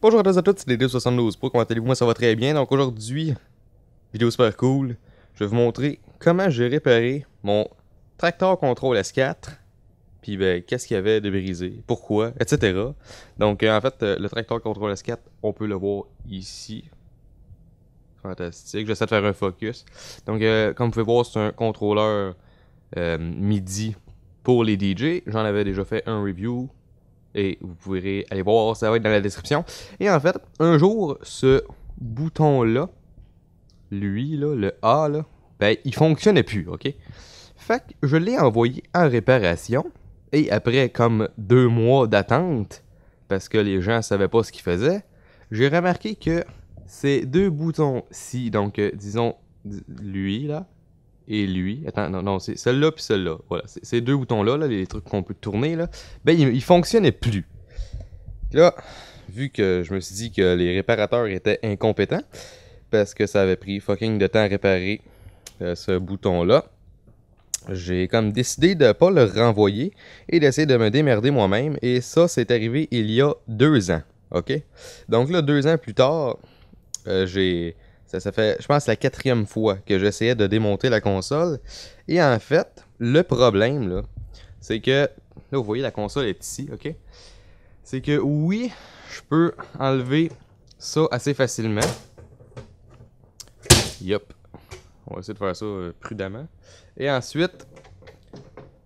Bonjour à tous et à toutes, c'est les 72 pro comment allez-vous, moi ça va très bien. Donc aujourd'hui, vidéo super cool, je vais vous montrer comment j'ai réparé mon tracteur contrôle S4, puis ben, qu'est-ce qu'il y avait de brisé, pourquoi, etc. Donc euh, en fait, euh, le tracteur Control S4, on peut le voir ici. Fantastique, j'essaie de faire un focus. Donc euh, comme vous pouvez voir, c'est un contrôleur MIDI pour les DJ. J'en avais déjà fait un review et vous pourrez aller voir, ça va être dans la description. Et en fait, un jour, ce bouton-là, lui, là, le A, là, ben, il fonctionnait plus, ok? Fait que je l'ai envoyé en réparation. Et après comme deux mois d'attente, parce que les gens savaient pas ce qu'ils faisait j'ai remarqué que ces deux boutons-ci, donc euh, disons lui là, et lui. Attends, non, non, c'est celle-là puis celle-là. Voilà, ces deux boutons-là, les trucs qu'on peut tourner, là, ben, ils, plus. Là, vu que je me suis dit que les réparateurs étaient incompétents, parce que ça avait pris fucking de temps à réparer euh, ce bouton-là, j'ai comme décidé de pas le renvoyer et d'essayer de me démerder moi-même. Et ça, c'est arrivé il y a deux ans. OK? Donc là, deux ans plus tard, euh, j'ai ça, ça fait, je pense, la quatrième fois que j'essayais de démonter la console. Et en fait, le problème, là, c'est que. Là, vous voyez, la console est ici, ok? C'est que oui, je peux enlever ça assez facilement. Yup. On va essayer de faire ça euh, prudemment. Et ensuite,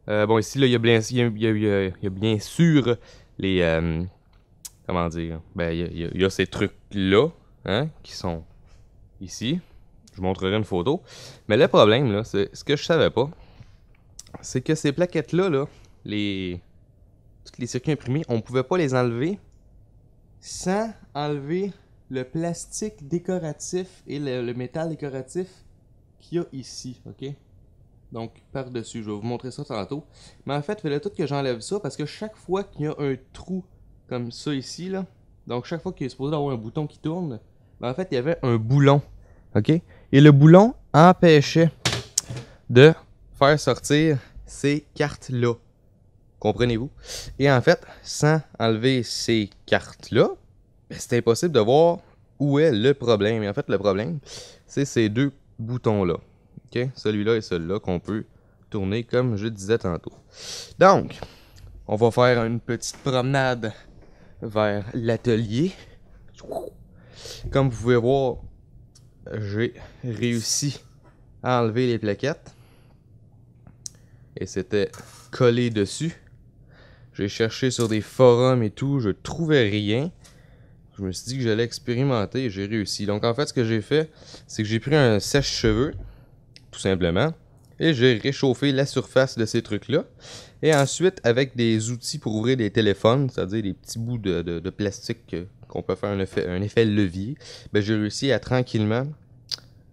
euh, bon, ici, là, il y, a bien sûr les. Euh, comment dire Ben, il y, a ces trucs-là, hein, qui sont ici. Je vous montrerai une photo. Mais le problème, là, c'est ce que je savais pas, c'est que ces plaquettes-là, là, les... Toutes les circuits imprimés, on ne pouvait pas les enlever sans enlever le plastique décoratif et le, métal décoratif qu'il y a ici, ok? Donc, par-dessus, je vais vous montrer ça tantôt. Mais en fait, il fallait tout que j'enlève ça parce que chaque fois qu'il y a un trou comme ça ici, là, donc chaque fois qu'il est supposé avoir un bouton qui tourne, ben, en fait, il y avait un boulon OK? Et le boulon empêchait de faire sortir ces cartes-là. Comprenez-vous? Et en fait, sans enlever ces cartes-là, ben, c'est impossible de voir où est le problème. Et en fait, le problème, c'est ces deux boutons-là. Celui-là et celui-là qu'on peut tourner comme je disais tantôt. Donc, on va faire une petite promenade vers l'atelier. Comme vous pouvez voir, j'ai réussi à enlever les plaquettes. Et c'était collé dessus. J'ai cherché sur des forums et tout, je trouvais rien. Je me suis dit que j'allais expérimenter et j'ai réussi. Donc en fait, ce que j'ai fait, c'est que j'ai pris un sèche-cheveux, tout simplement, et j'ai réchauffé la surface de ces trucs-là. Et ensuite, avec des outils pour ouvrir des téléphones, c'est-à-dire des petits bouts de, plastique qu'on peut faire un effet, levier, ben, j'ai réussi à tranquillement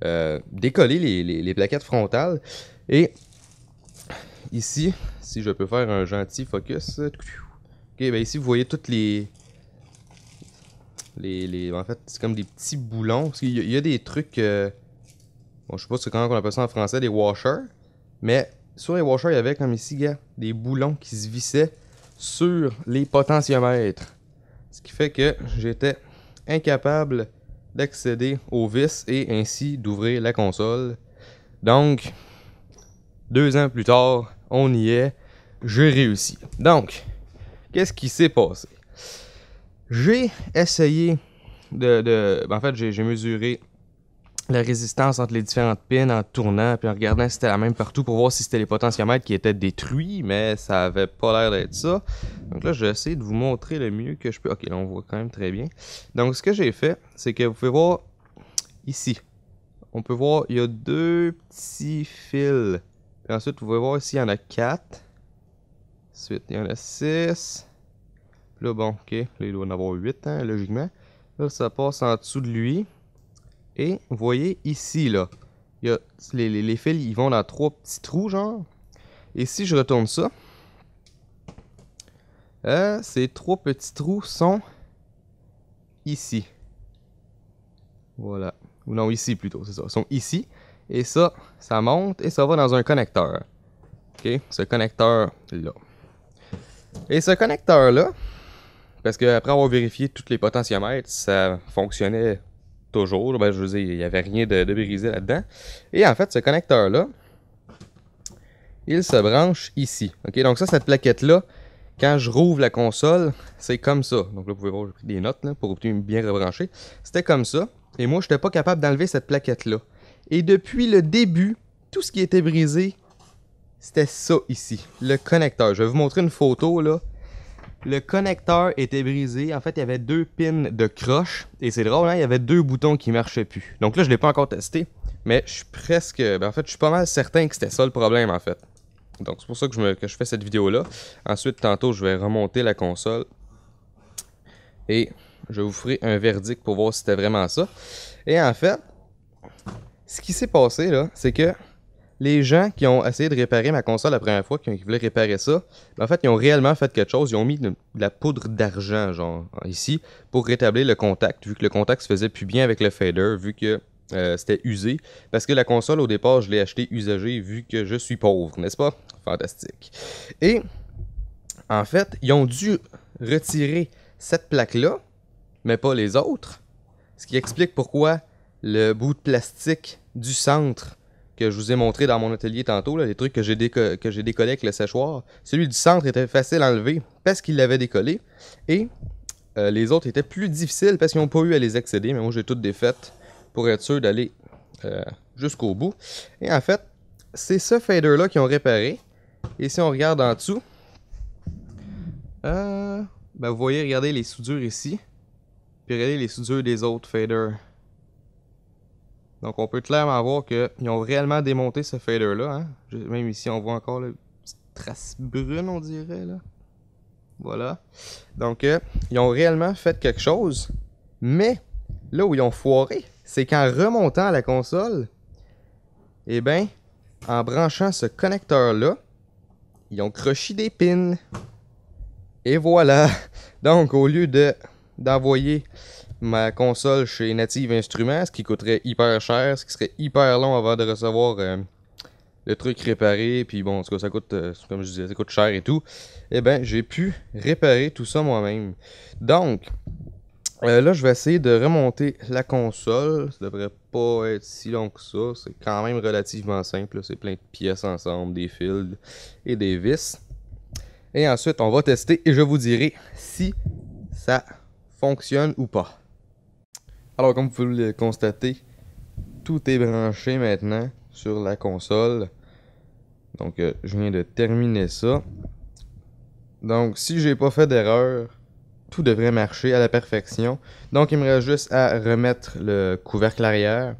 euh, décoller les, plaquettes frontales. Et ici, si je peux faire un gentil focus, ok, ben ici vous voyez toutes les... les, en fait, c'est comme des petits boulons. Parce il, y a, des trucs... Euh, bon, je sais pas comment on appelle ça en français, des washers. Mais sur les washers, il y avait comme ici, des boulons qui se vissaient sur les potentiomètres. Ce qui fait que j'étais incapable d'accéder aux vis et ainsi d'ouvrir la console. Donc, deux ans plus tard, on y est. J'ai réussi. Donc, qu'est-ce qui s'est passé? J'ai essayé de, ben, En fait, j'ai mesuré la résistance entre les différentes pins en tournant puis en regardant si c'était la même partout pour voir si c'était les potentiomètres qui étaient détruits, mais ça avait pas l'air d'être ça. Donc là, je vais essayer de vous montrer le mieux que je peux. Ok, là, on voit quand même très bien. Donc, ce que j'ai fait, c'est que vous pouvez voir ici. On peut voir, il y a deux petits fils. ensuite, vous pouvez voir ici, il y en a quatre. Ensuite, il y en a six. le là, bon, ok, là, il doit en avoir huit, hein, logiquement. Là, ça passe en dessous de lui. Et vous voyez ici, là, les, les, les, fils ils vont dans trois petits trous, genre. Et si je retourne ça, euh, ces trois petits trous sont ici. Voilà. Ou non, ici plutôt, c'est ça. Ils sont ici. Et ça, ça monte et ça va dans un connecteur. OK? Ce connecteur-là. Et ce connecteur-là, parce qu'après avoir vérifié tous les potentiomètres, ça fonctionnait toujours. Ben, je veux dire, il n'y avait rien de, brisé là-dedans. Et en fait, ce connecteur-là, il se branche ici. Ok, donc ça, cette plaquette-là, quand je rouvre la console, c'est comme ça. Donc là, vous pouvez voir, j'ai pris des notes là, pour bien rebrancher. C'était comme ça. Et moi, je n'étais pas capable d'enlever cette plaquette-là. Et depuis le début, tout ce qui était brisé, c'était ça ici, le connecteur. Je vais vous montrer une photo là. Le connecteur était brisé. En fait, il y avait deux pins de croche. Et c'est drôle, hein, il y avait deux boutons qui marchaient plus. Donc là, je ne l'ai pas encore testé. Mais je suis presque. Ben, en fait, je suis pas mal certain que c'était ça le problème, en fait. Donc c'est pour ça que je, que je fais cette vidéo-là. Ensuite, tantôt, je vais remonter la console. Et je vous ferai un verdict pour voir si c'était vraiment ça. Et en fait, ce qui s'est passé là, c'est que les gens qui ont essayé de réparer ma console la première fois, qui, voulaient réparer ça, ben, en fait, ils ont réellement fait quelque chose. Ils ont mis de, la poudre d'argent, genre, ici, pour rétablir le contact, vu que le contact se faisait plus bien avec le fader, vu que euh, c'était usé. Parce que la console, au départ, je l'ai achetée usagée, vu que je suis pauvre, n'est-ce pas? Fantastique. Et, en fait, ils ont dû retirer cette plaque-là, mais pas les autres. Ce qui explique pourquoi le bout de plastique du centre que je vous ai montré dans mon atelier tantôt, les trucs que j'ai, que j'ai décollés avec le séchoir, celui du centre était facile à enlever parce qu'il l'avait décollé. Et euh, les autres étaient plus difficiles parce qu'ils n'ont pas eu à les accéder. Mais moi, j'ai toutes défaites pour être sûr d'aller euh, jusqu'au bout. Et en fait, c'est ce fader-là qu'ils ont réparé. Et si on regarde en dessous, euh, ben, vous voyez, regardez les soudures ici. Puis regardez les soudures des autres faders. Donc on peut clairement voir qu'ils ont réellement démonté ce fader-là. Hein. Même ici, on voit encore la petite trace brune, on dirait. là. Voilà. Donc, euh, ils ont réellement fait quelque chose. Mais, là où ils ont foiré, c'est qu'en remontant à la console, eh bien, en branchant ce connecteur-là, ils ont crocheté des pins. Et voilà. Donc, au lieu de d'envoyer ma console chez Native Instruments, ce qui coûterait hyper cher, ce qui serait hyper long avant de recevoir euh, le truc réparé. Puis bon, en tout cas, ça coûte, euh, comme je disais, ça coûte cher et tout. Eh bien j'ai pu réparer tout ça moi-même. Donc, euh, là, je vais essayer de remonter la console. Ça devrait pas être si long que ça. C'est quand même relativement simple. C'est plein de pièces ensemble, des fils et des vis. Et ensuite, on va tester et je vous dirai si ça fonctionne ou pas. Alors, comme vous pouvez le constater, tout est branché maintenant sur la console. Donc, euh, je viens de terminer ça. Donc, si j'ai pas fait d'erreur, tout devrait marcher à la perfection. Donc, il me reste juste à remettre le couvercle arrière.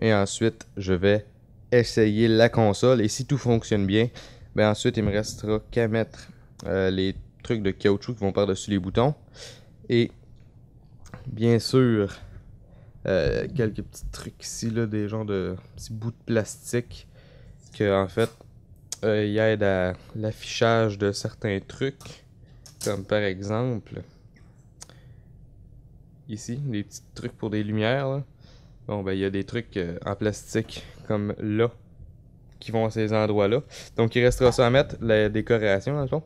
Et ensuite, je vais essayer la console. Et si tout fonctionne bien, ben ensuite, il me restera qu'à mettre euh, les trucs de caoutchouc qui vont par-dessus les boutons. Et bien sûr, euh, quelques petits trucs ici, là, des genres de petits bouts de plastique que en fait euh, ils aident à l'affichage de certains trucs, comme par exemple ici, des petits trucs pour des lumières. Bon, ben il y a des trucs euh, en plastique comme là qui vont à ces endroits-là. Donc il restera ça à mettre, la décoration dans le fond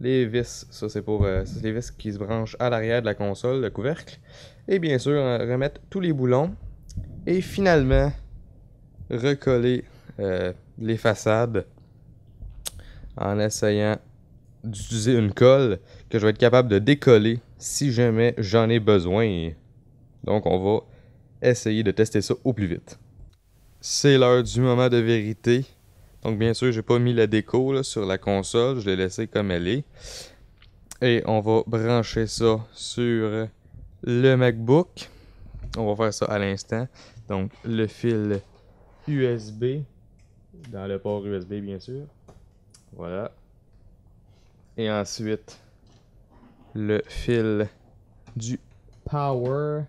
les vis, ça c'est pour euh, les vis qui se branchent à l'arrière de la console, le couvercle. Et bien sûr, remettre tous les boulons. Et finalement, recoller euh, les façades en essayant d'utiliser une colle que je vais être capable de décoller si jamais j'en ai besoin. Donc on va essayer de tester ça au plus vite. C'est l'heure du moment de vérité. Donc bien sûr, j'ai pas mis la déco sur la console, je l'ai laissé comme elle est. Et on va brancher ça sur le MacBook. On va faire ça à l'instant. Donc le fil USB dans le port USB bien sûr. Voilà. Et ensuite le fil du power.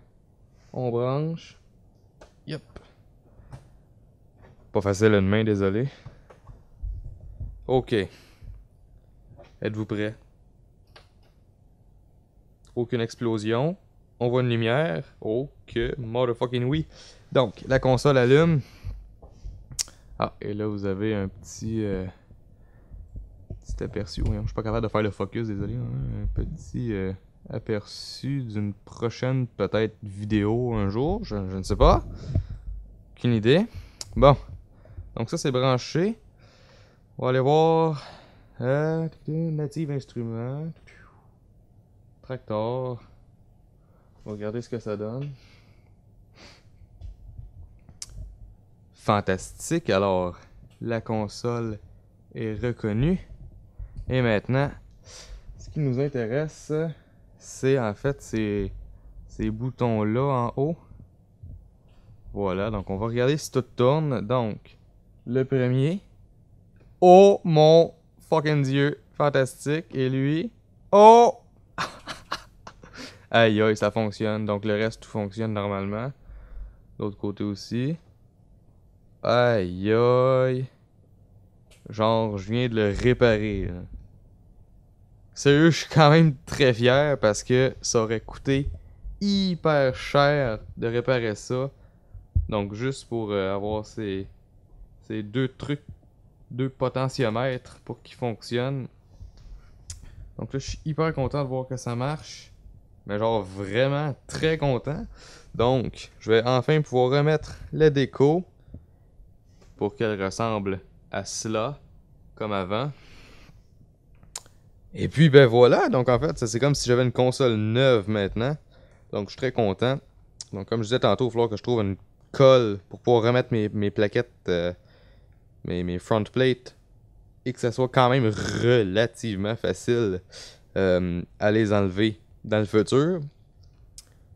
On branche. Yep. Pas facile une main, désolé. Ok. Êtes-vous prêt? Aucune explosion. On voit une lumière. Oh motherfucking oui. Donc, la console allume. Ah, et là, vous avez un petit... Euh, petit aperçu. Oui, je suis pas capable de faire le focus, désolé. Un petit euh, aperçu d'une prochaine, peut-être, vidéo un jour. Je, je ne sais pas. Aucune idée. Bon. Donc ça, c'est branché. On va aller voir. Hein, native instrument. Tractor. On va regarder ce que ça donne. Fantastique, alors la console est reconnue. Et maintenant, ce qui nous intéresse, c'est en fait ces, ces boutons-là en haut. Voilà, donc on va regarder si tout tourne. Donc, le premier, Oh mon fucking dieu, fantastique. Et lui, oh! aïe aïe, ça fonctionne. Donc le reste, tout fonctionne normalement. L'autre côté aussi. Aïe aïe. Genre, je viens de le réparer. Sérieux, je suis quand même très fier parce que ça aurait coûté hyper cher de réparer ça. Donc juste pour euh, avoir ces deux trucs deux potentiomètres pour qu'ils fonctionnent. Donc là, je suis hyper content de voir que ça marche. Mais genre vraiment très content. Donc, je vais enfin pouvoir remettre la déco pour qu'elle ressemble à cela, comme avant. Et puis, ben voilà. Donc, en fait, c'est comme si j'avais une console neuve maintenant. Donc, je suis très content. Donc, comme je disais tantôt, il va falloir que je trouve une colle pour pouvoir remettre mes, plaquettes... Euh, mes, mes front plates et que ça soit quand même relativement facile euh, à les enlever dans le futur.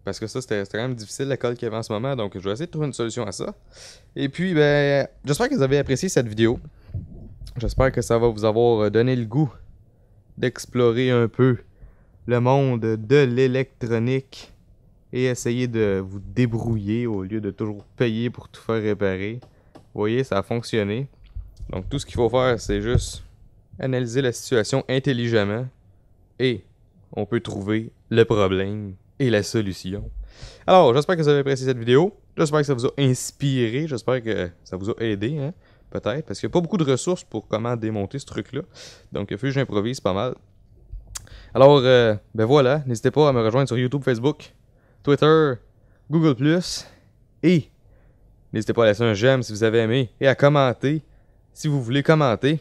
Parce que ça, c'était extrêmement difficile la colle qu'il y avait en ce moment. Donc, je vais essayer de trouver une solution à ça. Et puis, ben, j'espère que vous avez apprécié cette vidéo. J'espère que ça va vous avoir euh, donné le goût d'explorer un peu le monde de l'électronique et essayer de vous débrouiller au lieu de toujours payer pour tout faire réparer. Vous voyez, ça a fonctionné. Donc tout ce qu'il faut faire, c'est juste analyser la situation intelligemment et on peut trouver le problème et la solution. Alors, j'espère que vous avez apprécié cette vidéo. J'espère que ça vous a inspiré. J'espère que ça vous a aidé, hein? peut-être, parce qu'il n'y a pas beaucoup de ressources pour comment démonter ce truc-là. Donc, il faut que j'improvise pas mal. Alors, euh, ben voilà, n'hésitez pas à me rejoindre sur YouTube, Facebook, Twitter, Google ⁇ et N'hésitez pas à laisser un j'aime si vous avez aimé et à commenter si vous voulez commenter.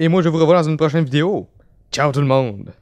Et moi, je vous revois dans une prochaine vidéo. Ciao tout le monde!